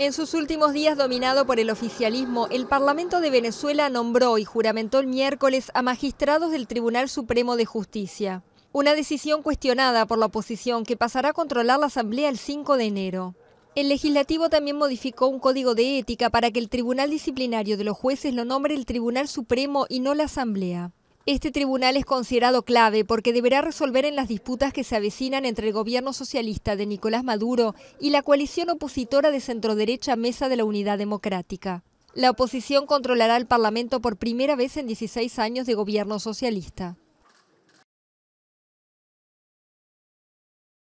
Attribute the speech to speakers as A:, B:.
A: En sus últimos días dominado por el oficialismo, el Parlamento de Venezuela nombró y juramentó el miércoles a magistrados del Tribunal Supremo de Justicia. Una decisión cuestionada por la oposición que pasará a controlar la Asamblea el 5 de enero. El legislativo también modificó un código de ética para que el Tribunal Disciplinario de los Jueces lo nombre el Tribunal Supremo y no la Asamblea. Este tribunal es considerado clave porque deberá resolver en las disputas que se avecinan entre el gobierno socialista de Nicolás Maduro y la coalición opositora de centroderecha Mesa de la Unidad Democrática. La oposición controlará el Parlamento por primera vez en 16 años de gobierno socialista.